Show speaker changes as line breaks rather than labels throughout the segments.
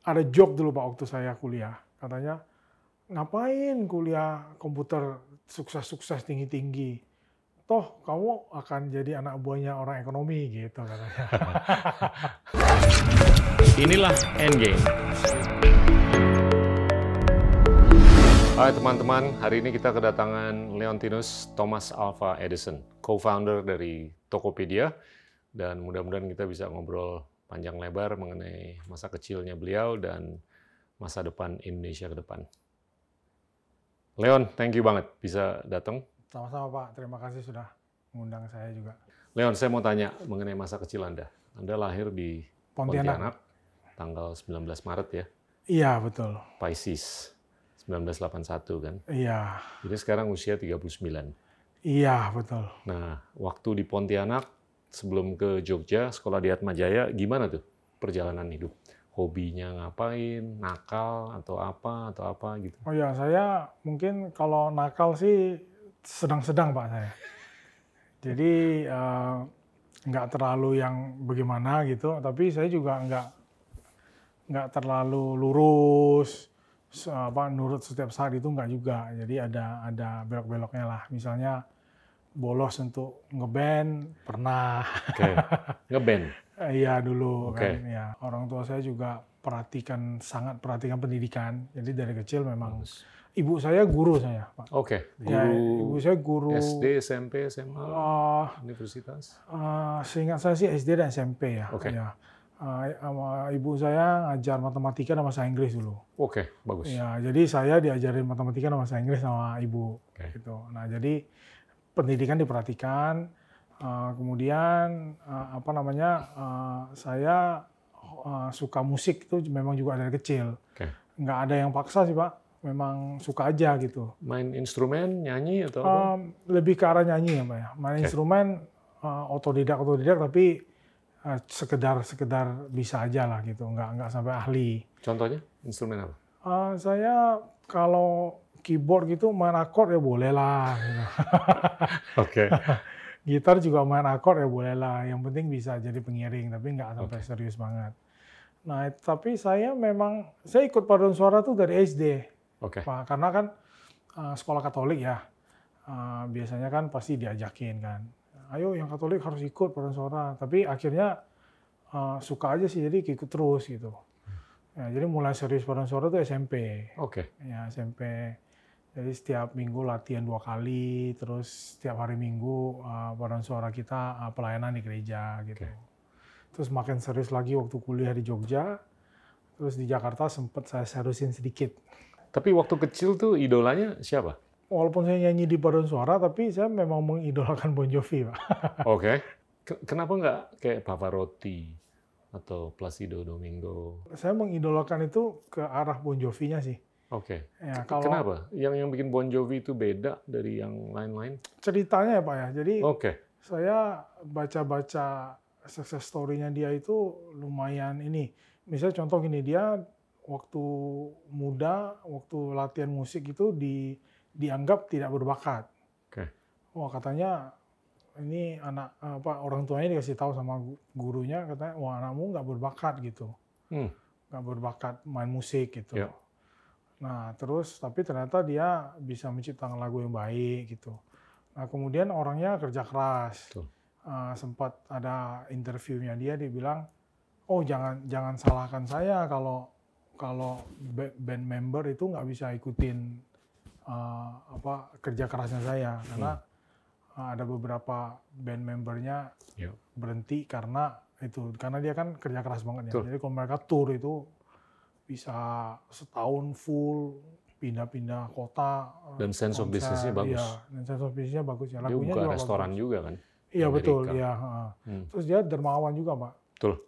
ada joke dulu Pak waktu saya kuliah. Katanya, ngapain kuliah komputer sukses-sukses tinggi-tinggi? Toh kamu akan jadi anak buahnya orang ekonomi gitu katanya.
Inilah Endgame. Hai teman-teman, hari ini kita kedatangan Leontinus Thomas Alva Edison, co-founder dari Tokopedia. Dan mudah-mudahan kita bisa ngobrol panjang lebar mengenai masa kecilnya beliau dan masa depan Indonesia ke depan. Leon, thank you banget bisa datang.
Sama-sama Pak, terima kasih sudah mengundang saya juga.
Leon, saya mau tanya mengenai masa kecil Anda. Anda lahir di Pontianak, Pontianak tanggal 19 Maret ya? Iya, betul. Pisces, 1981 kan? Iya. Jadi sekarang usia 39.
Iya, betul.
Nah, waktu di Pontianak sebelum ke Jogja, sekolah di Atmajaya, gimana tuh perjalanan hidup? Hobinya ngapain, nakal atau apa atau apa gitu?
Oh ya, saya mungkin kalau nakal sih sedang-sedang pak saya. Jadi eh, nggak terlalu yang bagaimana gitu, tapi saya juga nggak nggak terlalu lurus apa nurut setiap saat itu nggak juga. Jadi ada ada belok-beloknya lah. Misalnya bolos untuk ngeband pernah.
Okay. Ngeband.
Iya dulu okay. kan ya. Orang tua saya juga perhatikan sangat perhatikan pendidikan. Jadi dari kecil memang Bagus. ibu saya guru saya, Pak.
Oke. Okay. Ya, guru. Ya, ibu saya guru SD, SMP, SMA, uh, ah. universitas.
Uh, seingat saya sih SD dan SMP ya. Oke. Okay. Ya ah, sama ibu saya ngajar matematika dan bahasa Inggris dulu.
Oke, okay, bagus. Ya,
jadi saya diajarin matematika dan bahasa Inggris sama ibu. Okay. Gitu. Nah, jadi pendidikan diperhatikan. Uh, kemudian uh, apa namanya uh, saya uh, suka musik itu memang juga dari kecil. Okay. Nggak ada yang paksa sih pak, memang suka aja gitu.
Main instrumen, nyanyi atau? Apa? Um,
lebih ke arah nyanyi ya pak ya. Main okay. instrumen uh, otodidak otodidak tapi uh, sekedar sekedar bisa aja lah gitu, nggak nggak sampai ahli.
Contohnya instrumen apa?
Uh, saya kalau keyboard gitu main akord ya boleh lah. Gitu.
Oke. Okay.
Gitar juga main akord ya boleh lah. Yang penting bisa jadi pengiring, tapi nggak sampai okay. serius banget. Nah, tapi saya memang saya ikut paduan suara tuh dari SD, okay. Karena kan uh, sekolah Katolik ya, uh, biasanya kan pasti diajakin kan. Ayo yang Katolik harus ikut paduan suara. Tapi akhirnya uh, suka aja sih, jadi ikut terus gitu. Hmm. Ya, jadi mulai serius paduan suara tuh SMP. Oke. Okay. Ya SMP jadi setiap minggu latihan dua kali, terus setiap hari minggu uh, badan suara kita uh, pelayanan di gereja gitu. Okay. Terus makin serius lagi waktu kuliah di Jogja, terus di Jakarta sempat saya seriusin sedikit.
Tapi waktu kecil tuh idolanya siapa?
Walaupun saya nyanyi di paduan suara, tapi saya memang mengidolakan Bon Jovi, Pak.
Oke. Okay. Kenapa nggak kayak Pavarotti atau Placido Domingo?
Saya mengidolakan itu ke arah Bon Jovi-nya sih
Oke. Okay. Ya, kalau, Kenapa? Yang yang bikin Bon Jovi itu beda dari yang lain-lain?
Ceritanya ya Pak ya. Jadi okay. saya baca-baca success story-nya dia itu lumayan ini. Misalnya contoh gini, dia waktu muda, waktu latihan musik itu di, dianggap tidak berbakat. Okay. Wah katanya ini anak apa orang tuanya dikasih tahu sama gurunya katanya wah anakmu nggak berbakat gitu, hmm. nggak berbakat main musik gitu. Yeah Nah, terus tapi ternyata dia bisa menciptakan lagu yang baik gitu. Nah, kemudian orangnya kerja keras. Uh, sempat ada interviewnya dia, dibilang, oh jangan jangan salahkan saya kalau kalau band member itu nggak bisa ikutin uh, apa kerja kerasnya saya hmm. karena hmm. ada beberapa band membernya yep. Ya. berhenti karena itu karena dia kan kerja keras banget ya. Jadi kalau mereka tour itu bisa setahun full pindah-pindah kota.
Eh, dan sense konser, of bisnisnya bagus. Iya,
dan sense of bisnisnya bagus. Ya, dia buka juga restoran bagus. juga kan? Iya betul, iya. Hmm. Terus dia dermawan juga, Pak. Betul.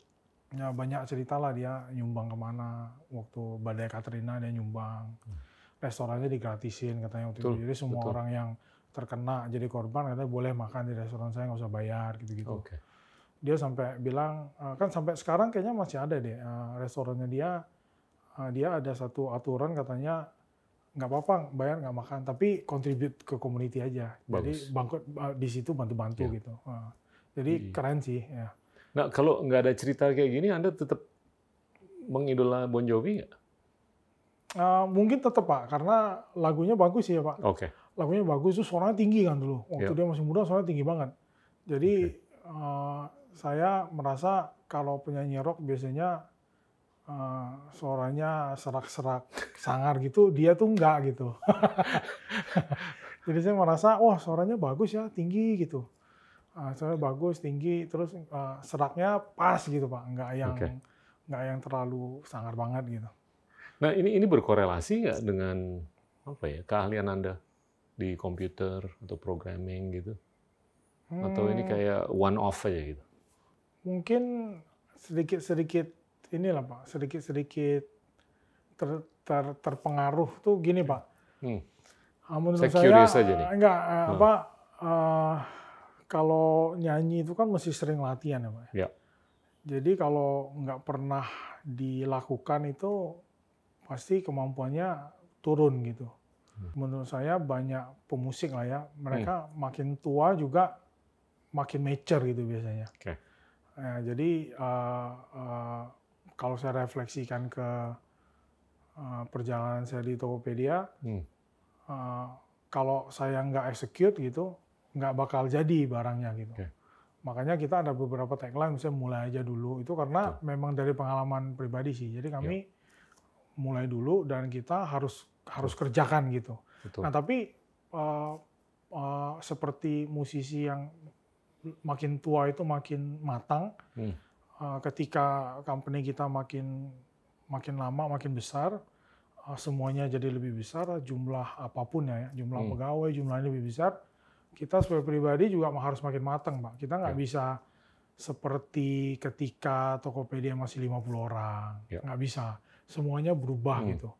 Ya banyak cerita lah dia nyumbang kemana. Waktu badai Katrina dia nyumbang. Restorannya digratisin katanya waktu betul, itu. Jadi semua betul. orang yang terkena jadi korban katanya boleh makan di restoran saya nggak usah bayar gitu-gitu. Okay. Dia sampai bilang eh, kan sampai sekarang kayaknya masih ada deh eh, restorannya dia Ah, dia ada satu aturan katanya nggak apa-apa bayar nggak makan tapi contribute ke community aja Bagus. jadi bangkut ah, di situ bantu-bantu ya. gitu ah, jadi Iyi. keren
sih ya nah kalau nggak ada cerita kayak gini anda tetap mengidola Bon Jovi nggak
uh, mungkin tetap pak karena lagunya bagus sih ya pak okay. lagunya bagus tuh suaranya tinggi kan dulu waktu ya. dia masih muda suaranya tinggi banget jadi okay. uh, saya merasa kalau penyanyi rock biasanya uh, suaranya serak-serak sangar gitu, dia tuh enggak gitu. Jadi saya merasa, wah suaranya bagus ya, tinggi gitu. Uh, suaranya bagus, tinggi, terus uh, seraknya pas gitu Pak, enggak yang okay. enggak yang terlalu sangar banget
gitu. Nah ini ini berkorelasi nggak dengan apa ya keahlian Anda di komputer atau programming gitu? Atau ini hmm. kayak one off aja gitu?
Mungkin sedikit-sedikit inilah Pak, sedikit-sedikit ter, ter, terpengaruh tuh gini Pak.
Hmm. Ah, menurut saya, saya saja nih. Eh, enggak eh, hmm. apa
uh, kalau nyanyi itu kan mesti sering latihan ya Pak. Ya. ya. Jadi kalau nggak pernah dilakukan itu pasti kemampuannya turun gitu. Hmm. Menurut saya banyak pemusik lah ya, mereka hmm. makin tua juga makin mature gitu biasanya. Okay. Nah, jadi uh, uh, kalau saya refleksikan ke uh, perjalanan saya di Tokopedia, hmm. uh, kalau saya nggak execute gitu, nggak bakal jadi barangnya gitu. Okay. Makanya kita ada beberapa tagline, misalnya mulai aja dulu. Itu karena Betul. memang dari pengalaman pribadi sih. Jadi kami yeah. mulai dulu dan kita harus harus kerjakan gitu. Betul. Nah tapi uh, uh, seperti musisi yang makin tua itu makin matang. Hmm Eh, ketika company kita makin makin lama makin besar eh, semuanya jadi lebih besar jumlah apapun ya jumlah hmm. pegawai jumlahnya lebih besar kita sebagai pribadi juga harus makin matang pak kita nggak ya. bisa seperti ketika Tokopedia masih 50 orang ya. nggak bisa semuanya berubah hmm. gitu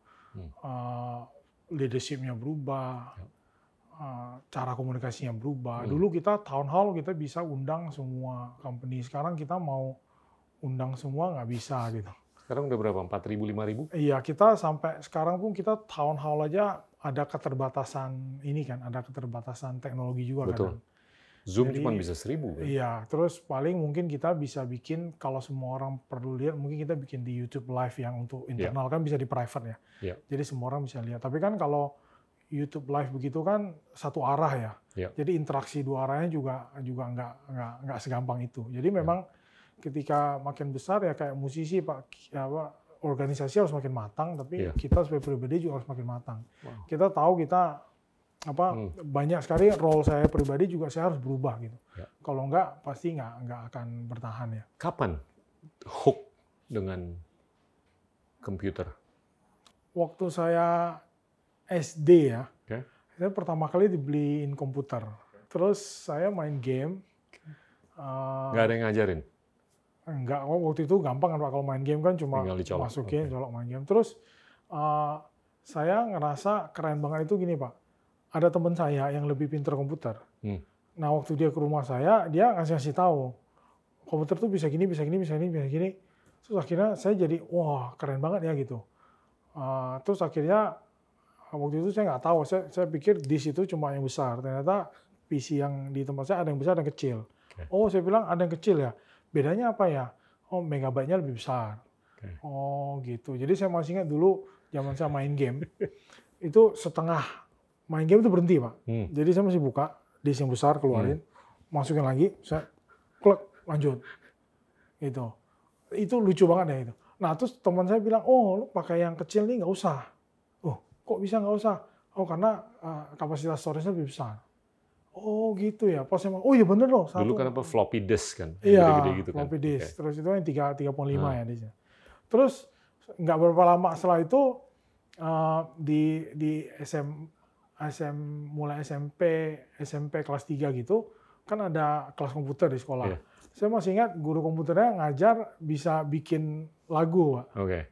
Uh, leadershipnya berubah ya cara komunikasinya berubah. Hmm. Dulu kita town hall kita bisa undang semua company. Sekarang kita mau undang semua nggak bisa gitu.
Sekarang udah berapa? 4.000,
5.000? Iya, kita sampai sekarang pun kita town hall aja ada keterbatasan ini kan, ada keterbatasan teknologi juga Betul. kadang.
Zoom Jadi, cuma bisa seribu kan? Iya,
terus paling mungkin kita bisa bikin kalau semua orang perlu lihat, mungkin kita bikin di YouTube live yang untuk iya. internal yeah. kan bisa di private ya. Yeah. Jadi semua orang bisa lihat. Tapi kan kalau YouTube live begitu kan satu arah ya. Yeah. Jadi interaksi dua arahnya juga juga nggak nggak nggak segampang itu. Jadi iya. memang yeah ketika makin besar ya kayak musisi pak ya, apa, organisasi harus makin matang tapi yeah. kita sebagai pribadi juga harus makin matang wow. kita tahu kita apa hmm. banyak sekali role saya pribadi juga saya harus berubah gitu yeah. kalau enggak pasti enggak nggak akan bertahan ya
kapan hook dengan komputer
waktu saya SD ya okay. saya pertama kali dibeliin komputer terus saya main game nggak uh, ada yang ngajarin Enggak, oh, waktu itu gampang kan Pak, kalau main game kan cuma dicolok. masukin, okay. colok main game. Terus uh, saya ngerasa keren banget itu gini Pak, ada teman saya yang lebih pinter komputer. Hmm. Nah waktu dia ke rumah saya, dia ngasih-ngasih tahu, komputer tuh bisa gini, bisa gini, bisa gini, bisa gini. Terus akhirnya saya jadi, wah keren banget ya gitu. Uh, terus akhirnya waktu itu saya nggak tahu, saya, saya pikir di situ cuma yang besar. Ternyata PC yang di tempat saya ada yang besar, ada yang kecil. Okay. Oh saya bilang ada yang kecil ya. Bedanya apa ya? Oh, megabyte-nya lebih besar. Okay. Oh, gitu. Jadi saya masih ingat dulu zaman saya main game, itu setengah main game itu berhenti, Pak. Hmm. Jadi saya masih buka disk yang besar keluarin, hmm. masukin lagi, saya klik lanjut. Gitu. Itu lucu banget ya itu. Nah, terus teman saya bilang, "Oh, lu pakai yang kecil nih nggak usah." Oh, kok bisa nggak usah? Oh, karena uh, kapasitas storage-nya lebih besar. Oh gitu ya, pos emang. Oh iya bener loh. Satu. Dulu kan
apa floppy disk kan? Iya, gede -gede gitu kan?
floppy kan? disk. Okay. Terus itu yang tiga tiga puluh lima hmm. ya di sini. Terus nggak berapa lama setelah itu uh, di di SM SM mulai SMP SMP kelas 3 gitu kan ada kelas komputer di sekolah. Yeah. Saya masih ingat guru komputernya ngajar bisa bikin lagu, Pak. Oke. Okay.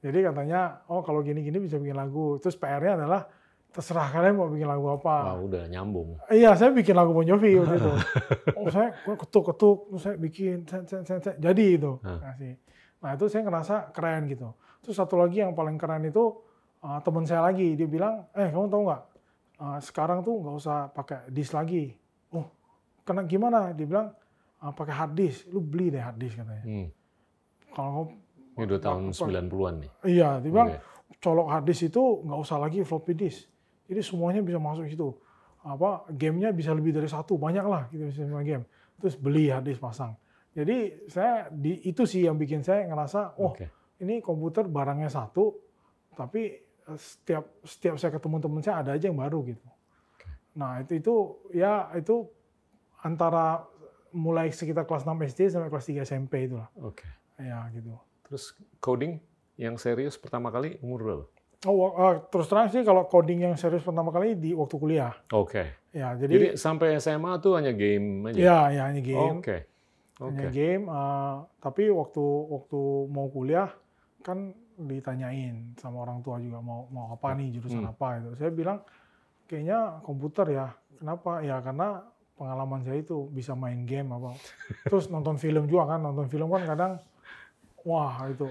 Jadi katanya, oh kalau gini-gini bisa bikin lagu. Terus PR-nya adalah terserah kalian mau bikin lagu apa. Wah,
udah nyambung.
Iya, saya bikin lagu Bon Jovi waktu itu. oh, saya ketuk-ketuk, saya bikin, sen, sen, sen, sen. jadi itu. Nah. Nah, itu saya ngerasa keren gitu. Terus satu lagi yang paling keren itu uh, eh, teman saya lagi, dia bilang, eh kamu tahu nggak, uh, sekarang tuh nggak usah pakai disk lagi. Oh, kena gimana? Dia bilang, uh, pakai hard disk, lu beli deh hard disk katanya. Hmm. Kalau
ini udah tahun 90-an nih.
Iya, dia bilang okay. colok hard disk itu nggak usah lagi floppy disk jadi semuanya bisa masuk situ. Apa gamenya bisa lebih dari satu, banyak lah gitu bisa game. Terus beli harddisk pasang. Jadi saya di itu sih yang bikin saya ngerasa, oh okay. ini komputer barangnya satu, tapi eh, setiap setiap saya ketemu teman saya ada aja yang baru gitu. Okay. Nah itu itu ya itu antara mulai sekitar kelas 6 SD sampai kelas 3 SMP itulah.
Oke. Okay. Ya gitu. Terus coding yang serius pertama kali umur berapa?
Oh, uh, terus terang sih kalau coding yang serius pertama kali di waktu kuliah.
Oke. Okay. Ya, jadi, jadi sampai SMA tuh hanya game aja. Iya, ya hanya game. Oke. Okay. Okay. Hanya
game. Uh, tapi waktu waktu mau kuliah kan ditanyain sama orang tua juga mau mau apa nih jurusan hmm. apa itu. Saya bilang kayaknya komputer ya. Kenapa? Ya karena pengalaman saya itu bisa main game apa. Terus nonton film juga kan. Nonton film kan kadang Wah itu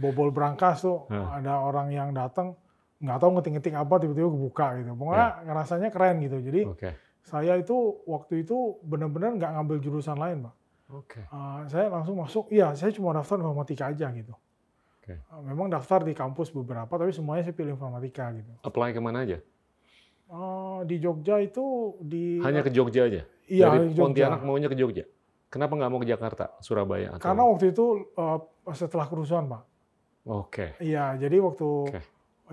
bobol berangkas tuh ada orang yang datang nggak tahu ngetik-ngetik apa tiba-tiba kebuka gitu. Pokoknya yeah. ngerasanya keren gitu. Jadi okay. saya itu waktu itu benar-benar nggak ngambil jurusan lain, Pak. Okay. Uh, saya langsung masuk. Iya, saya cuma daftar informatika aja gitu. Okay. Uh, memang daftar di kampus beberapa, tapi semuanya saya pilih informatika gitu.
Apply kemana aja?
Uh, di Jogja itu di. Hanya ke Jogja aja.
Iya. Dari Jogja. Pontianak maunya ke Jogja. Kenapa nggak mau ke Jakarta, Surabaya? Atau... Karena
waktu itu uh, setelah kerusuhan, Pak. Oke. Okay. Iya, jadi waktu okay.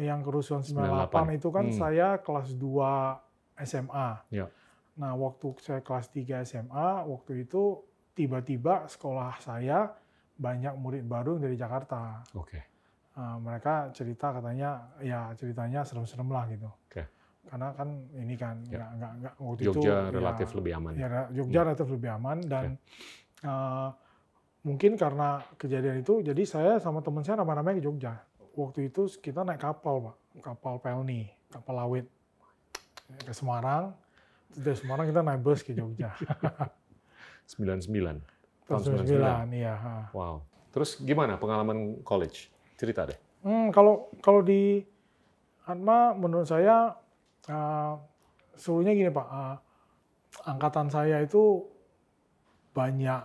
yang kerusuhan 98, 98. itu kan hmm. saya kelas 2 SMA. Ya. Nah, waktu saya kelas 3 SMA, waktu itu tiba-tiba sekolah saya banyak murid baru dari Jakarta. Oke. Okay. Uh, eh, mereka cerita katanya, ya ceritanya serem-serem lah gitu. Oke. Okay karena kan ini kan ya. nggak nggak waktu Jogja itu Jogja ya, relatif ya, lebih aman. Ya, Jogja hmm. relatif lebih aman dan okay. Ya. uh, eh, mungkin karena kejadian itu jadi saya sama teman saya ramai-ramai ke Jogja. Waktu itu kita naik kapal, Pak. Kapal Pelni, kapal laut ke Semarang. Dari Semarang kita naik bus ke Jogja.
99. Tahun 99, 99. iya. Wow. Terus gimana pengalaman college? Cerita deh.
Hmm, kalau kalau di Atma menurut saya uh, gini Pak, uh, angkatan saya itu banyak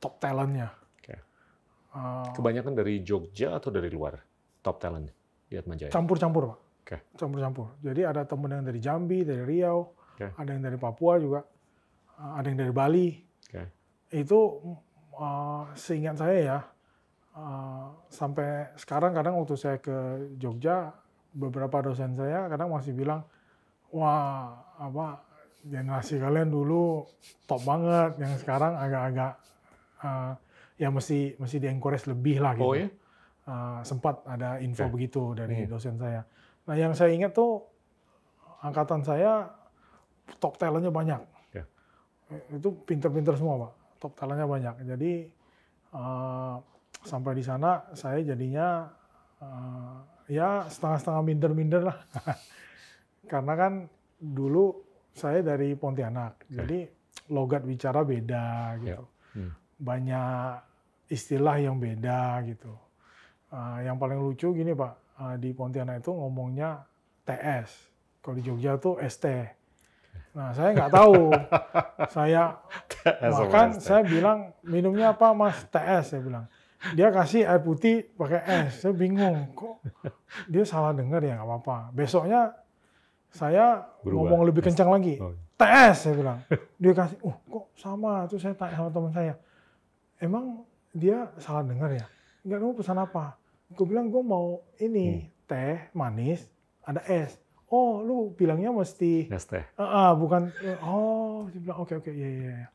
top talentnya. Okay. Uh,
Kebanyakan dari Jogja atau dari luar top talent di Atmajaya? Campur-campur Pak. Okay.
Campur-campur. Jadi ada teman yang dari Jambi, dari Riau, okay. ada yang dari Papua juga, ah, ada yang dari Bali. Okay. Itu uh, seingat saya ya, uh, sampai sekarang kadang waktu saya ke Jogja, beberapa dosen saya kadang masih bilang, wah apa generasi kalian dulu top banget, yang sekarang agak-agak uh, ya mesti mesti di encourage lebih lah gitu. Oh ya? Uh, sempat ada info okay. begitu dari hmm. dosen saya. Nah yang saya ingat tuh angkatan saya top talentnya banyak. Yeah. Itu pinter-pinter semua pak, top talentnya banyak. Jadi uh, sampai di sana saya jadinya uh, ya setengah-setengah minder-minder lah. Karena kan dulu saya dari Pontianak, okay. Iya. jadi logat bicara beda gitu. Yeah. Hmm. Banyak istilah yang beda gitu. Uh, yang paling lucu gini Pak, uh, di Pontianak itu ngomongnya TS. Kalau di Jogja tuh ST. Nah, saya nggak tahu. saya bahkan saya bilang minumnya apa Mas TS saya bilang. Dia kasih air putih pakai es. Saya bingung kok dia salah dengar ya nggak apa-apa. Besoknya saya Berubah. ngomong lebih kencang oh, lagi. Oh. Iya. TS saya bilang. Dia kasih, "Uh, kok sama?" itu saya tanya sama teman saya. "Emang dia salah dengar ya? Enggak kamu pesan apa?" Gue bilang, "Gue mau ini, hmm. teh manis, ada es." "Oh, lu bilangnya mesti es teh." Uh, uh, bukan oh, dia bilang, "Oke, okay, oke, okay, iya yeah, iya."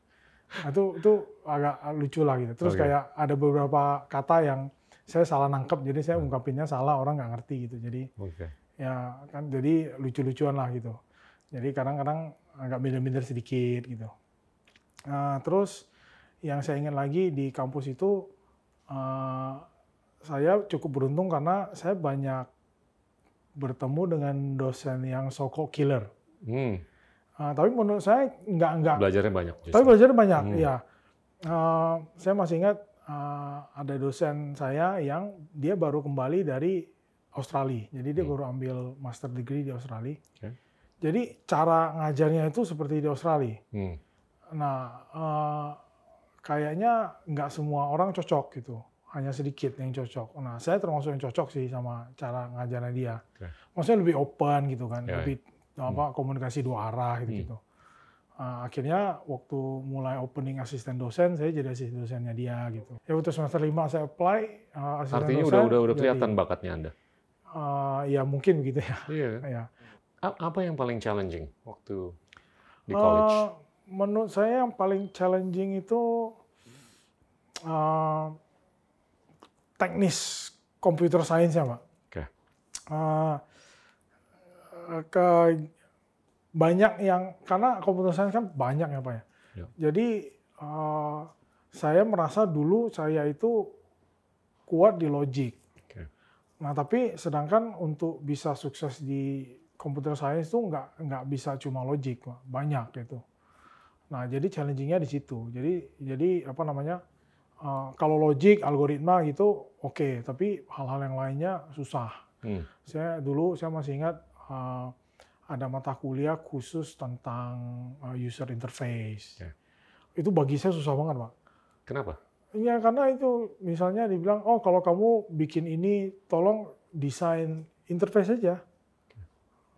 Nah, itu itu agak lucu lah gitu. Terus okay. kayak ada beberapa kata yang saya salah nangkep, jadi saya ungkapinnya salah, orang nggak ngerti gitu. Jadi okay ya kan jadi lucu-lucuan lah gitu jadi kadang-kadang agak minder-minder sedikit gitu Nah, terus yang saya ingin lagi di kampus itu uh, saya cukup beruntung karena saya banyak bertemu dengan dosen yang soko killer hmm. uh, tapi menurut saya nggak nggak
belajarnya banyak justru. tapi belajarnya banyak hmm. ya
uh, saya masih ingat uh, ada dosen saya yang dia baru kembali dari Australia. Jadi dia hmm. baru ambil master degree di Australia. Okay. Jadi cara ngajarnya itu seperti di Australia. Hmm. Nah, eh, kayaknya nggak semua orang cocok gitu. Hanya sedikit yang cocok. Nah, saya termasuk yang cocok sih sama cara ngajarnya dia. Okay. Maksudnya lebih open gitu kan, yeah. Ya. lebih hmm. apa komunikasi dua arah gitu. Hmm. gitu. Uh, akhirnya waktu mulai opening asisten dosen, saya jadi asisten dosennya dia gitu. Ya waktu semester lima saya apply ah, asisten Artinya dosen. Artinya udah udah udah kelihatan jadi, bakatnya Anda uh, ya mungkin begitu ya. Iya. ya.
Apa yang paling challenging waktu di eh, college? Uh,
menurut saya yang paling challenging itu uh, teknis computer science ya, Pak. Oke. Okay. Uh, banyak yang karena computer science kan banyak ya, Pak ya. ya. Jadi uh, saya merasa dulu saya itu kuat di logic Nah tapi sedangkan untuk bisa sukses di komputer science itu nggak nggak bisa cuma logic, banyak gitu. Nah jadi challengingnya di situ. Jadi jadi apa namanya uh, kalau logic algoritma gitu oke, okay, tapi hal-hal yang lainnya susah. Hmm. Saya dulu saya masih ingat uh, ada mata kuliah khusus tentang uh, user interface. Yeah. Itu bagi saya susah banget pak. Kenapa? Ya karena itu misalnya dibilang, oh kalau kamu bikin ini tolong desain interface aja.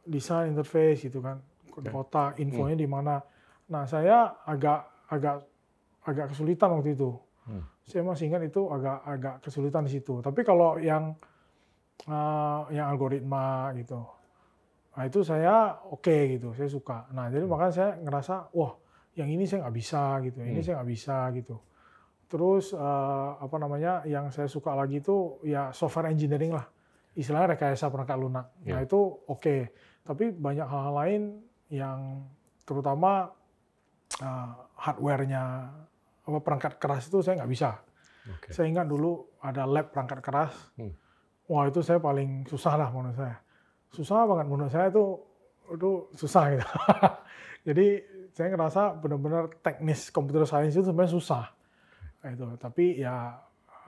Desain interface gitu kan. Kota, infonya hmm. di mana. Nah saya agak agak agak kesulitan waktu itu. Hmm. Saya masih ingat itu agak agak kesulitan di situ. Tapi kalau yang uh, yang algoritma gitu, nah itu saya oke okay, gitu, saya suka. Nah jadi hmm. makanya saya ngerasa, wah yang ini saya nggak bisa gitu, yang hmm. ini saya nggak bisa gitu. Terus uh, apa namanya yang saya suka lagi itu ya software engineering lah. Istilahnya rekayasa perangkat lunak. Yeah. Nah ya. itu oke. Okay. Tapi banyak hal-hal lain yang terutama uh, eh, hardware apa perangkat keras itu saya nggak bisa. Okay. Saya ingat dulu ada lab perangkat keras. Hmm. Wah itu saya paling susah lah menurut saya. Susah banget menurut saya itu itu susah gitu. Jadi saya ngerasa benar-benar teknis komputer science itu sebenarnya susah itu tapi ya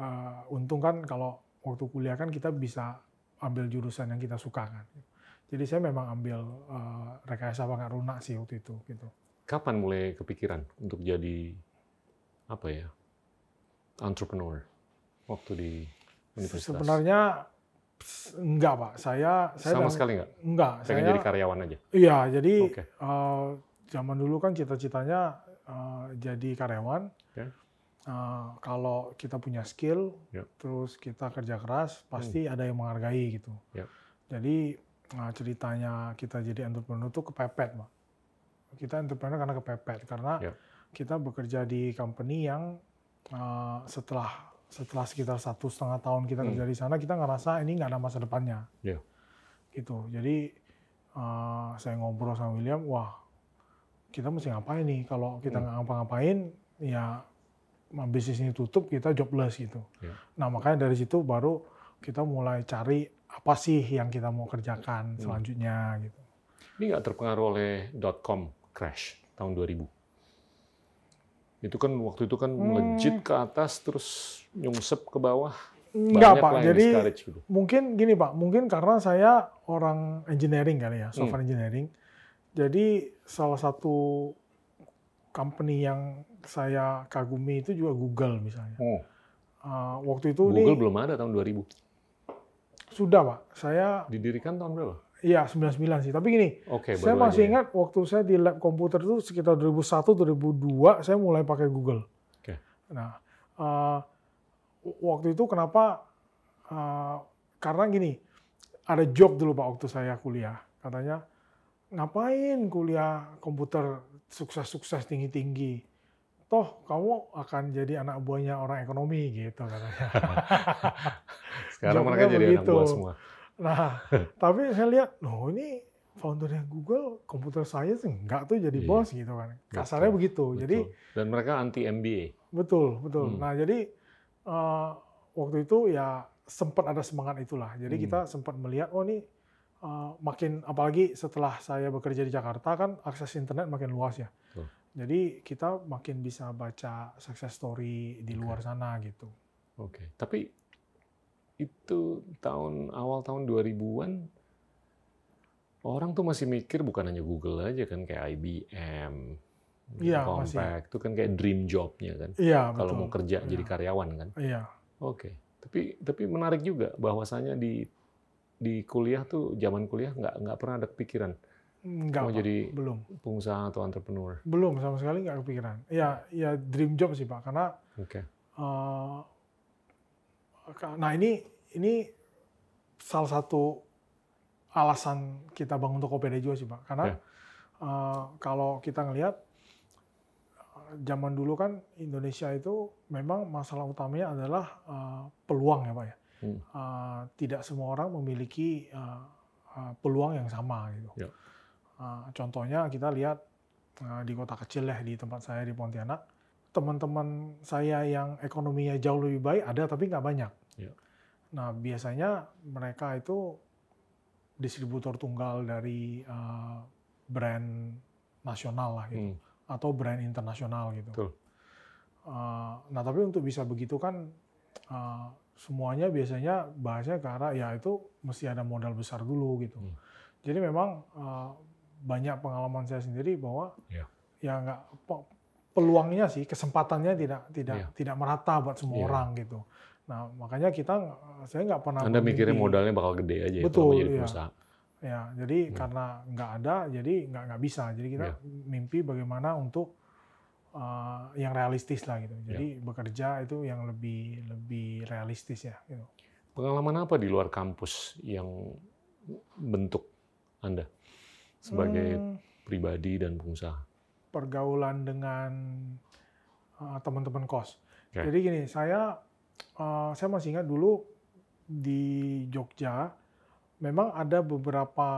uh, untung kan kalau waktu kuliah kan kita bisa ambil jurusan yang kita suka kan jadi saya memang ambil uh, rekayasa banget lunak sih waktu itu gitu
kapan mulai kepikiran untuk jadi apa ya entrepreneur waktu di universitas
sebenarnya enggak pak saya saya sama sekali enggak enggak pengen saya, jadi karyawan aja iya jadi okay. uh, eh, zaman dulu kan cita-citanya uh, jadi karyawan okay. Eh, kalau kita punya skill, yep. Ya. terus kita kerja keras, pasti hmm. ada yang menghargai gitu. Yep. Ya. Jadi nah, ceritanya kita jadi entrepreneur itu kepepet, Pak. Kita entrepreneur karena kepepet, karena yep. Ya. kita bekerja di company yang uh, setelah setelah sekitar satu setengah tahun kita hmm. kerja di sana, kita ngerasa ini nggak ada masa depannya. Yeah. Gitu. Jadi uh, saya ngobrol sama William, wah kita mesti ngapain nih? Kalau kita hmm. nggak hmm. ngapa-ngapain, ya bisnis ini tutup kita jobless gitu. Yeah. Nah makanya dari situ baru kita mulai cari apa sih yang kita mau kerjakan hmm. selanjutnya gitu.
Ini nggak terpengaruh oleh dot-com crash tahun 2000? Itu kan waktu itu kan hmm. ke atas terus nyungsep ke bawah. Enggak Pak, jadi gitu.
mungkin gini Pak, mungkin karena saya orang engineering kali ya, software hmm. engineering. Jadi salah satu company yang saya kagumi itu juga Google misalnya. Oh. Uh, waktu itu Google ini,
belum ada tahun 2000.
Sudah, Pak. Saya
didirikan tahun berapa?
Iya, 99 sih. Tapi gini,
okay, saya masih aja.
ingat waktu saya di lab komputer itu sekitar 2001 2002 saya mulai pakai Google.
Okay. Nah,
uh, waktu itu kenapa uh, karena gini, ada job dulu Pak waktu saya kuliah. Katanya ngapain kuliah komputer sukses-sukses tinggi-tinggi. Toh kamu akan jadi anak buahnya orang ekonomi gitu katanya.
Sekarang mereka begitu. anak buah semua. Nah,
tapi saya lihat, loh ini foundernya Google, komputer science enggak tuh jadi iya. bos gitu kan. Kasarnya betul, begitu. Betul.
Jadi dan mereka anti MBA.
Betul, betul. Hmm. Nah, jadi uh, waktu itu ya sempat ada semangat itulah. Jadi hmm. kita sempat melihat oh ini Eh, makin apalagi setelah saya bekerja di Jakarta kan akses internet makin luas ya. Hmm. Jadi kita makin bisa baca success story di luar sana gitu.
Oke. Okay. Tapi itu tahun awal tahun 2000-an orang tuh masih mikir bukan hanya Google aja kan kayak IBM, ya, Compaq, itu kan kayak dream jobnya kan. Iya, Kalau mau kerja ya. jadi iya. karyawan kan. Iya. Oke. Okay. Tapi tapi menarik juga bahwasanya di di kuliah tuh zaman kuliah nggak nggak pernah ada kepikiran
Enggak, mau jadi belum.
pengusaha atau entrepreneur?
Belum sama sekali nggak kepikiran. Ya, ya dream job sih pak, karena okay. uh, eh, nah ini ini salah satu alasan kita bangun Tokopedia juga sih pak, karena yeah. Eh, uh, kalau kita ngelihat eh, zaman dulu kan Indonesia itu memang masalah utamanya adalah uh, peluang ya pak ya uh, tidak semua orang memiliki uh, uh, peluang yang sama gitu. Yeah. Ya. Uh, contohnya kita lihat uh, di kota kecil ya di tempat saya di Pontianak, teman-teman saya yang ekonominya jauh lebih baik ada tapi nggak banyak. Yeah. Nah biasanya mereka itu distributor tunggal dari uh, brand nasional lah gitu, hmm. atau brand internasional gitu. Betul. Uh, nah tapi untuk bisa begitu kan uh, semuanya biasanya bahasnya ke arah ya itu mesti ada modal besar dulu gitu. Hmm. Jadi memang uh, banyak pengalaman saya sendiri bahwa yeah. ya nggak peluangnya sih kesempatannya tidak tidak yeah. tidak merata buat semua yeah. orang gitu. Nah makanya kita saya nggak pernah. Anda mikirnya modalnya
bakal gede aja ya betul, itu jadi iya. perusahaan.
Ya, jadi hmm. karena nggak ada, jadi nggak nggak bisa. Jadi kita yeah. mimpi bagaimana untuk Eh, yang realistis lah gitu. Jadi ya. bekerja itu yang lebih lebih realistis ya. Gitu.
Pengalaman apa di luar kampus yang bentuk Anda
sebagai hmm,
pribadi dan pengusaha?
Pergaulan dengan eh, teman-teman kos. Okay. Ya. Jadi gini, saya uh, saya masih ingat dulu di Jogja memang ada beberapa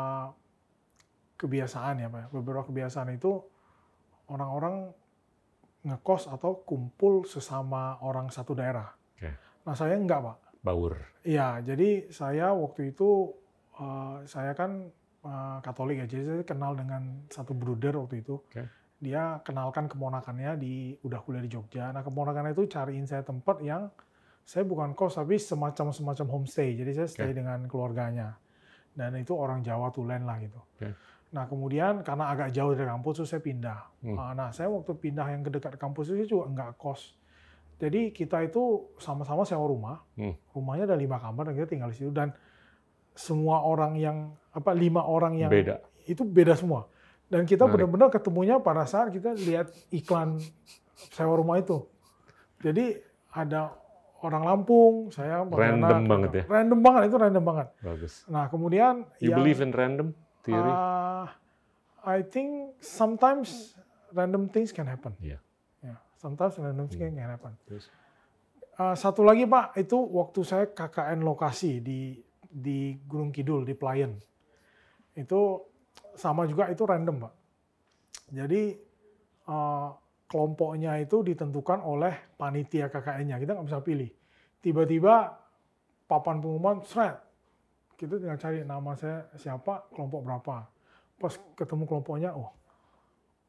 kebiasaan ya, Pak. Ya. Beberapa kebiasaan itu orang-orang ngekos atau kumpul sesama orang satu daerah. Okay. Nah saya enggak pak. Baur. Iya, jadi saya waktu itu uh, saya kan uh, Katolik ya, jadi saya kenal dengan satu brother waktu itu. Okay. Dia kenalkan keponakannya di udah kuliah di Jogja. Nah keponakannya itu cariin saya tempat yang saya bukan kos tapi semacam semacam homestay. Jadi saya stay okay. dengan keluarganya. Dan itu orang Jawa tulen lah gitu. Okay. Nah kemudian karena agak jauh dari kampus, saya pindah. Hmm. Ah, nah saya waktu pindah yang ke dekat kampus itu juga nggak kos. Jadi kita itu sama-sama sewa rumah. Hmm. Rumahnya ada lima kamar dan kita tinggal di situ. Dan semua orang yang apa lima orang yang beda. itu beda semua. Dan kita benar-benar ketemunya pada saat kita lihat iklan sewa rumah itu. Jadi ada orang Lampung, saya random banget gitu. ya. Random banget itu random banget. Bagus. Nah, kemudian You yang, believe
in random? theory?
Uh, I think sometimes random things can happen. Yeah. Yeah. Sometimes random things yeah. Hmm. can happen. Yes. Uh, satu lagi Pak, itu waktu saya KKN lokasi di di Gunung Kidul di Playen. Itu sama juga itu random Pak. Jadi uh, kelompoknya itu ditentukan oleh panitia KKN-nya. Kita nggak bisa pilih. Tiba-tiba papan pengumuman, seret, kita gitu, tinggal cari nama saya siapa, kelompok berapa. Pas ketemu kelompoknya, oh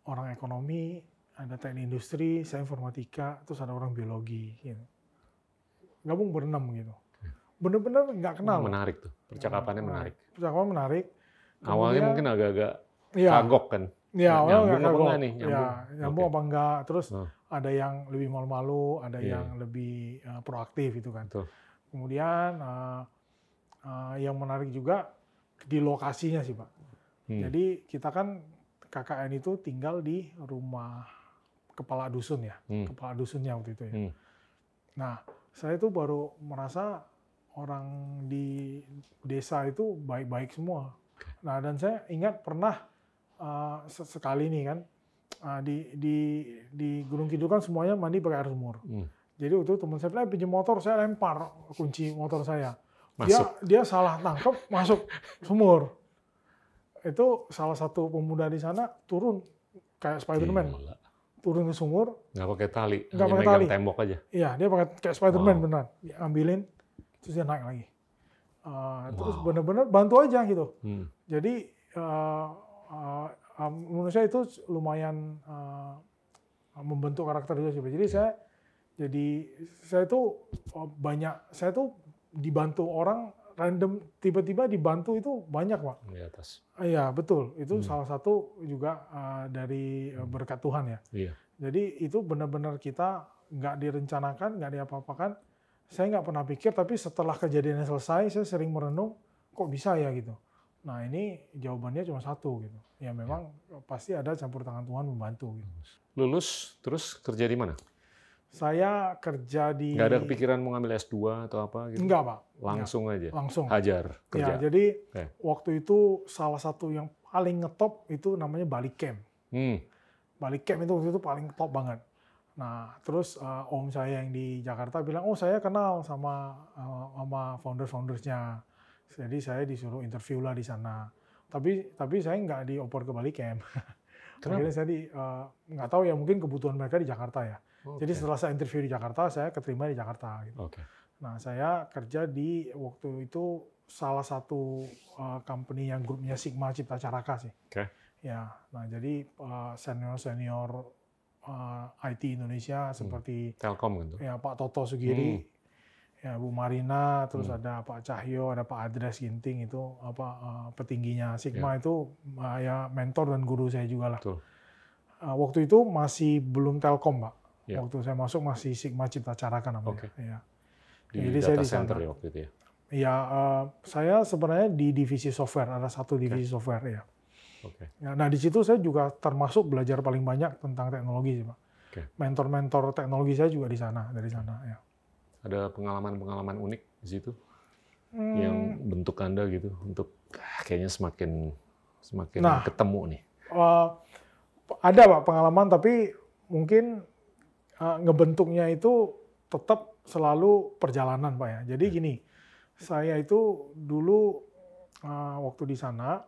orang ekonomi, ada teknik industri, saya informatika, terus ada orang biologi. Gitu. Gabung berenam gitu. Bener-bener nggak kenal.
Menarik tuh, percakapannya ya, menarik.
Percakapan menarik. Kemudian, Awalnya mungkin agak-agak ya, kagok kan. Ya, awalnya agak kagok. Apa enggak nih? Iya, nyambung, ya, nyambung okay. apa enggak. Terus hmm. ada yang lebih malu-malu, ada yeah. yang lebih uh, proaktif gitu kan. Tuh. Kemudian uh, uh, yang menarik juga di lokasinya sih Pak. Hmm. Jadi kita kan KKN itu tinggal di rumah kepala dusun ya, hmm. kepala dusunnya waktu itu ya. Hmm. Nah, saya itu baru merasa orang di desa itu baik-baik semua. Nah, dan saya ingat pernah uh, sekali nih kan uh, di di di Gunung Kidul kan semuanya mandi pakai air sumur. Hmm. Jadi waktu itu teman saya pinjam motor, saya lempar kunci motor saya. Masuk. Dia dia salah tangkap masuk sumur. Itu salah satu pemuda di sana turun kayak Spiderman. man Turun ke sumur.
Nggak pakai tali. Nggak pakai tali. tembok aja.
Iya, dia pakai kayak Spiderman wow. beneran. Dia ambilin, terus dia naik lagi. Uh, terus wow. bener-bener bantu aja gitu. Hmm. Jadi uh, uh, menurut saya itu lumayan uh, membentuk karakter sih Jadi yeah. saya jadi saya tuh oh, banyak saya tuh dibantu orang random tiba-tiba dibantu itu banyak pak. Di atas. Iya betul itu hmm. salah satu juga uh, dari eh, hmm. berkat Tuhan ya. Iya. Jadi itu benar-benar kita nggak direncanakan nggak diapa-apakan. Saya nggak pernah pikir tapi setelah kejadiannya selesai saya sering merenung kok bisa ya gitu. Nah ini jawabannya cuma satu gitu. Ya memang ya. pasti ada campur tangan Tuhan membantu. Gitu.
Lulus terus kerja di mana?
Saya kerja di Nggak ada kepikiran
mau ngambil S2 atau apa gitu? Enggak, Pak. Langsung ya. aja? Langsung. Hajar ya, kerja? Ya, jadi okay. Eh.
waktu itu salah satu yang paling ngetop itu namanya Bali Camp. Hmm. Bali Camp itu waktu itu paling top banget. Nah, terus uh, om saya yang di Jakarta bilang, oh saya kenal sama uh, sama founder-foundersnya. Jadi saya disuruh interview lah di sana. Tapi tapi saya nggak dioper ke Bali Camp. Kenapa? Akhirnya saya di nggak tahu ya mungkin kebutuhan mereka di Jakarta ya. Okay. Jadi setelah saya interview di Jakarta, saya keterima di Jakarta. Gitu. Okay. Nah, saya kerja di waktu itu salah satu uh, company yang grupnya Sigma Cipta Caraka sih. Okay. Ya, nah jadi eh, senior senior uh, IT Indonesia hmm. seperti
Telkom gitu. Ya Pak Toto Sugiri, hmm.
ya Bu Marina, terus hmm. ada Pak Cahyo, ada Pak Adres Ginting itu apa uh, petingginya Sigma yeah. itu uh, ya mentor dan guru saya juga lah. Betul. waktu itu masih belum Telkom, Pak. Ya. Waktu saya masuk masih Sigma Cipta Caraka namanya. Okay. Ya. Di Jadi data saya di center ya waktu itu ya. Ya, uh, saya sebenarnya di divisi software, ada satu divisi okay. software iya. ya. Okay. Nah, di situ saya juga termasuk belajar paling banyak tentang teknologi sih, Pak. Okay. Mentor-mentor teknologi saya juga di sana, dari sana ya.
Ada pengalaman-pengalaman unik di situ? Hmm. Yang bentuk Anda gitu untuk ah, kayaknya semakin semakin nah, ketemu nih.
Uh, ada Pak pengalaman tapi mungkin Eh, ngebentuknya itu tetap selalu perjalanan Pak ya. Jadi ya. gini, saya itu dulu uh, waktu di sana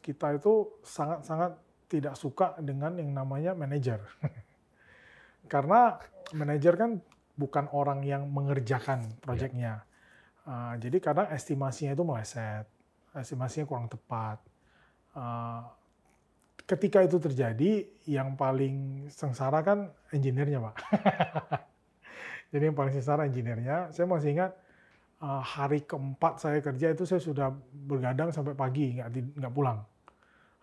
kita itu sangat-sangat tidak suka dengan yang namanya manajer. Karena manajer kan bukan orang yang mengerjakan ya. proyeknya. Uh, eh, jadi kadang estimasinya itu meleset, estimasinya kurang tepat. Uh, ketika itu terjadi, yang paling sengsara kan engineer-nya, Pak. Jadi yang paling sengsara engineer-nya. Saya masih ingat eh, hari keempat saya kerja itu saya sudah bergadang sampai pagi, nggak, nggak pulang.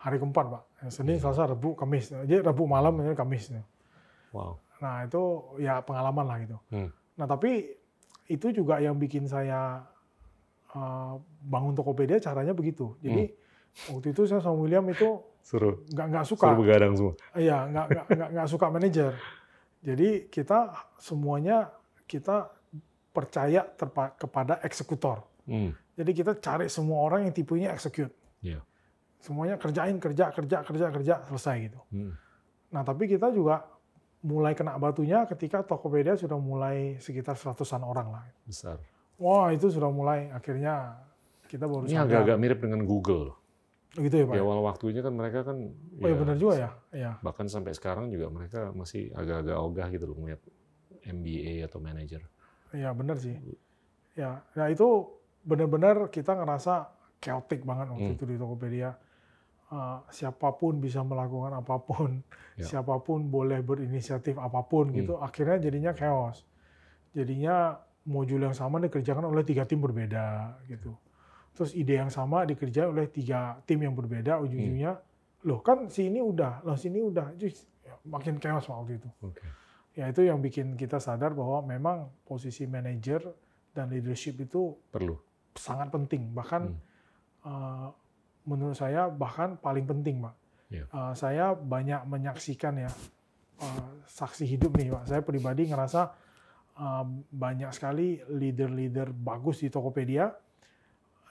Hari keempat, Pak. Senin, iya. Selasa, rebu, Kamis. Jadi rebu malam, Kamis. Wow. Nah itu ya pengalaman lah gitu. Hmm. Nah tapi itu juga yang bikin saya eh, bangun Tokopedia caranya begitu. Jadi hmm. waktu itu saya sama William itu suruh nggak nggak suka suruh begadang semua iya nggak nggak nggak suka manajer jadi kita semuanya kita percaya terpa, kepada eksekutor hmm. jadi kita cari semua orang yang tipenya execute yeah. semuanya kerjain kerja kerja kerja kerja selesai gitu hmm. nah tapi kita juga mulai kena batunya ketika Tokopedia sudah mulai sekitar seratusan orang lah besar wah itu sudah mulai akhirnya kita baru ini agak-agak
mirip dengan Google Gitu ya, Pak. Di ya? awal waktunya kan mereka kan Oh iya, ya, benar juga ya. ya. Bahkan sampai sekarang juga mereka masih agak-agak ogah gitu loh melihat MBA atau manajer.
Iya, benar sih. Ya, nah itu benar-benar kita ngerasa chaotic banget waktu hmm. itu di Tokopedia. Uh, siapapun bisa melakukan apapun, ya. siapapun boleh berinisiatif apapun hmm. gitu. Akhirnya jadinya chaos. Jadinya modul yang sama dikerjakan oleh tiga tim berbeda gitu terus ide yang sama dikerjain oleh tiga tim yang berbeda ujung-ujungnya hmm. loh kan si ini udah loh ini udah Just, ya, makin chaos waktu itu okay. ya itu yang bikin kita sadar bahwa memang posisi manager dan leadership itu perlu sangat penting bahkan hmm. uh, menurut saya bahkan paling penting pak yeah. Ya. uh, saya banyak menyaksikan ya uh, saksi hidup nih pak saya pribadi ngerasa uh, banyak sekali leader-leader bagus di Tokopedia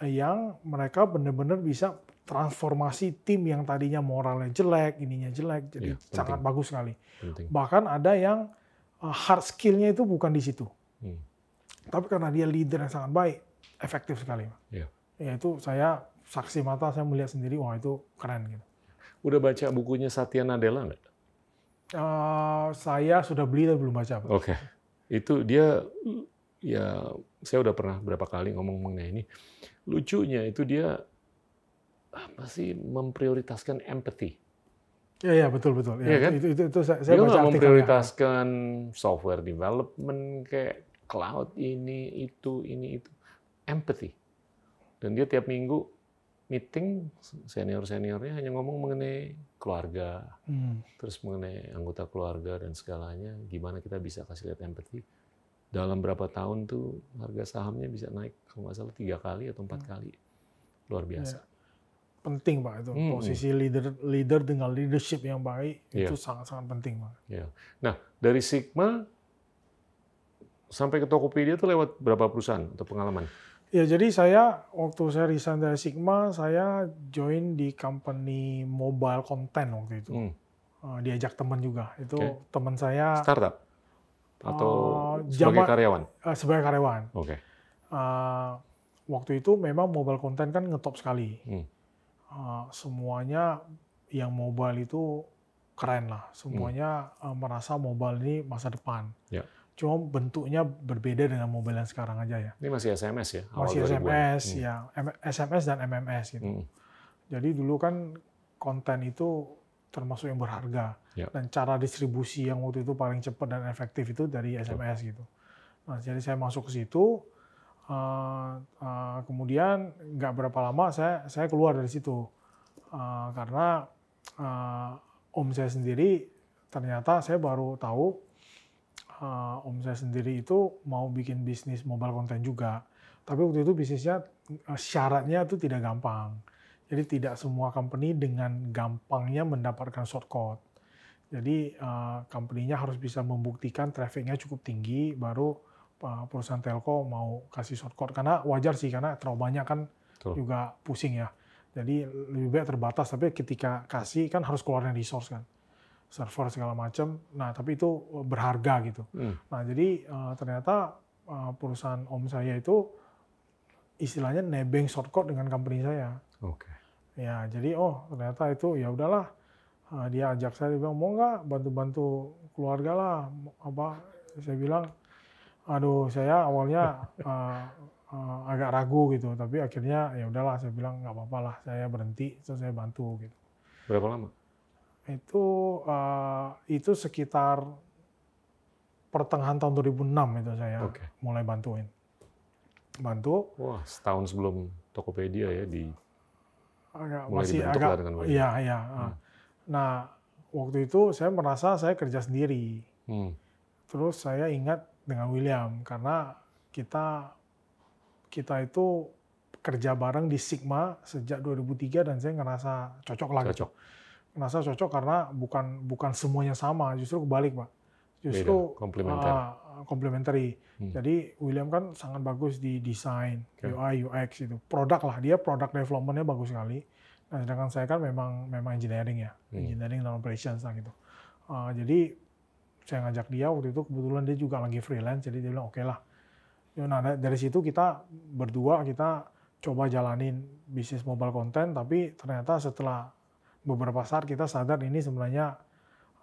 yang mereka benar-benar bisa transformasi tim yang tadinya moralnya jelek, ininya jelek, jadi ya, penting. sangat bagus sekali. Penting. Bahkan ada yang eh, hard skillnya itu bukan di situ, hmm. tapi karena dia leader yang sangat baik, efektif sekali. Ya. ya itu saya saksi mata saya melihat sendiri, wah itu keren gitu.
Udah baca bukunya Satya Nadella nggak?
Uh, saya sudah beli tapi belum baca.
Oke, okay. itu dia ya saya udah pernah berapa kali ngomong mengenai ini. Lucunya itu dia apa sih memprioritaskan empathy. Iya, ya, betul betul. Ya, ya kan? Itu itu, itu saya dia baca memprioritaskan ya. software development kayak cloud ini itu ini itu empathy. Dan dia tiap minggu meeting senior seniornya hanya ngomong mengenai keluarga, hmm. terus mengenai anggota keluarga dan segalanya. Gimana kita bisa kasih lihat empathy? dalam berapa tahun tuh harga sahamnya bisa naik kalau nggak salah tiga kali atau empat hmm. kali luar biasa. Ya.
Penting pak itu hmm. posisi leader leader dengan leadership yang baik ya. itu sangat-sangat penting pak.
Ya. Nah dari Sigma sampai ke Tokopedia itu lewat berapa perusahaan atau pengalaman?
Ya jadi saya waktu saya resign dari Sigma saya join di company mobile content waktu itu. Hmm. Eh, diajak teman juga itu okay. teman saya.
Startup atau uh, sebagai jama, karyawan?
Uh, sebagai karyawan. Oke. Okay. Uh, eh, waktu itu memang mobile content kan ngetop sekali. Hmm. Uh, semuanya yang mobile itu keren lah. Semuanya hmm. uh, merasa mobile ini masa depan. Ya. Cuma bentuknya berbeda dengan mobile yang sekarang aja ya.
Ini masih SMS ya? Awal masih SMS hmm. ya,
SMS dan MMS gitu. Hmm. Jadi dulu kan konten itu termasuk yang berharga. Ya. Dan cara distribusi yang waktu itu paling cepat dan efektif itu dari SMS gitu. Nah, jadi saya masuk ke situ, uh, uh, kemudian nggak berapa lama saya saya keluar dari situ uh, karena uh, om saya sendiri ternyata saya baru tahu uh, om saya sendiri itu mau bikin bisnis mobile konten juga. Tapi waktu itu bisnisnya syaratnya itu tidak gampang. Jadi tidak semua company dengan gampangnya mendapatkan shortcut. Jadi uh, company-nya harus bisa membuktikan traffic-nya cukup tinggi baru uh, perusahaan telco mau kasih shortcode karena wajar sih karena terlalu banyak kan Tuh. juga pusing ya. Jadi lebih baik terbatas tapi ketika kasih kan harus keluarnya resource kan. Server segala macam. Nah, tapi itu eh, berharga gitu. Hmm. Nah, jadi uh, ternyata uh, perusahaan om saya itu istilahnya nebeng shortcode dengan company saya. Oke. Okay. Ya, jadi oh ternyata itu ya udahlah Ah, dia ajak saya, dia bilang, mau nggak bantu-bantu keluarga lah, apa, saya bilang, aduh saya awalnya uh, uh, agak ragu gitu, tapi akhirnya ya udahlah, saya bilang nggak apa-apa lah, saya berhenti, terus saya bantu gitu. Berapa lama? Itu, uh, itu sekitar pertengahan tahun 2006 itu saya okay. mulai bantuin. Bantu.
Wah, setahun sebelum Tokopedia ya di agak, mulai masih agak, dengan Iya,
iya. Hmm Nah, waktu itu saya merasa saya kerja sendiri. Hmm. Terus saya ingat dengan William karena kita kita itu kerja bareng di Sigma sejak 2003 dan saya ngerasa cocok lah. Cocok. Ngerasa cocok karena bukan bukan semuanya sama, justru kebalik, Pak.
Justru komplementer. Uh,
ah, complementary. Hmm. Jadi William kan sangat bagus di desain, okay. UI, UX itu. Produk lah, dia produk developmentnya bagus sekali Nah, sedangkan saya kan memang memang engineering ya, hmm. engineering dan operations lah gitu. Uh, jadi saya ngajak dia waktu itu kebetulan dia juga lagi freelance, jadi dia bilang oke okay lah. Nah dari situ kita berdua kita coba jalanin bisnis mobile content, tapi ternyata setelah beberapa saat kita sadar ini sebenarnya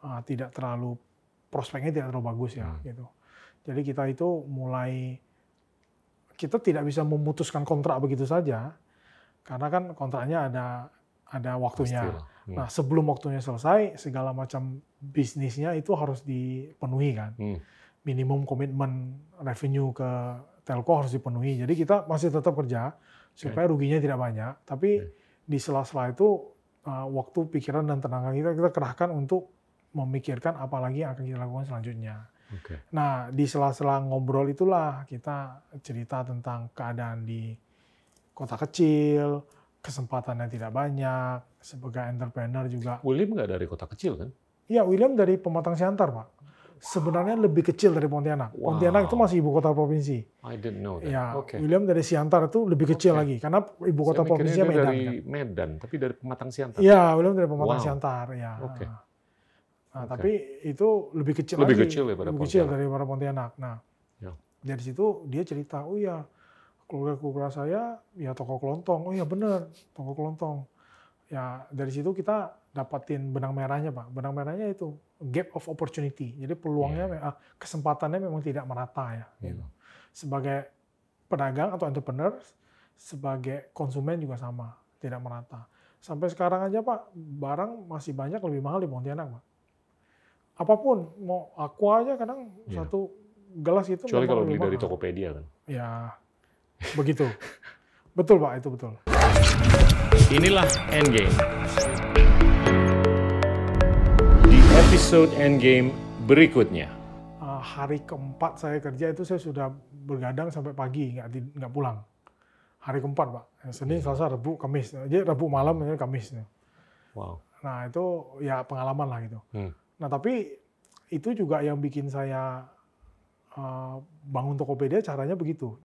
uh, tidak terlalu prospeknya tidak terlalu bagus ya hmm. gitu. Jadi kita itu mulai kita tidak bisa memutuskan kontrak begitu saja karena kan kontraknya ada ada waktunya. Hmm. Nah, sebelum waktunya selesai, segala macam bisnisnya itu harus dipenuhi kan. Hmm. Minimum komitmen revenue ke telco harus dipenuhi. Jadi kita masih tetap kerja supaya okay. ruginya tidak banyak, tapi okay. di sela-sela itu eh, waktu pikiran dan tenaga kita kita kerahkan untuk memikirkan apa lagi yang akan kita lakukan selanjutnya. Okay. Nah, di sela-sela ngobrol itulah kita cerita tentang keadaan di kota kecil, kesempatannya tidak banyak, sebagai entrepreneur juga.
William nggak dari kota kecil kan?
Iya, William dari Pematang Siantar, Pak. Sebenarnya lebih kecil dari Pontianak. Wow. Pontianak itu masih ibu kota provinsi.
I didn't know that. Ya,
okay. William dari Siantar itu lebih kecil okay. lagi, karena ibu kota Saya provinsinya Medan.
Dari kan? tapi dari Pematang Siantar. Iya, William dari Pematang wow. Siantar. Ya. Okay. Nah, okay. tapi
itu lebih kecil lebih lagi. Kecil daripada lebih kecil daripada Pontianak. Nah, ya. dari situ dia cerita, oh ya keluarga-keluarga saya ya toko kelontong. Oh iya bener, toko kelontong. Ya dari situ kita dapatin benang merahnya Pak. Benang merahnya itu gap of opportunity. Jadi peluangnya, yeah. Iya. kesempatannya memang tidak merata ya. Gitu. Sebagai pedagang atau entrepreneur, sebagai konsumen juga sama, tidak merata. Sampai sekarang aja Pak, barang masih banyak lebih mahal di Pontianak Pak. Apapun, mau aqua aja kadang yeah. satu gelas itu. Kecuali kalau beli dari
Tokopedia kan.
Ya, Begitu. betul Pak, itu betul.
Inilah Endgame. Di episode Endgame berikutnya.
Uh, hari keempat saya kerja itu saya sudah bergadang sampai pagi, nggak, di nggak pulang. Hari keempat Pak, ya, Senin, Selasa, rebu Kamis. Jadi rebu malam, Kamis. Wow. Nah itu ya pengalaman lah gitu. Hmm. Nah tapi itu juga yang bikin saya uh, bangun Tokopedia caranya begitu.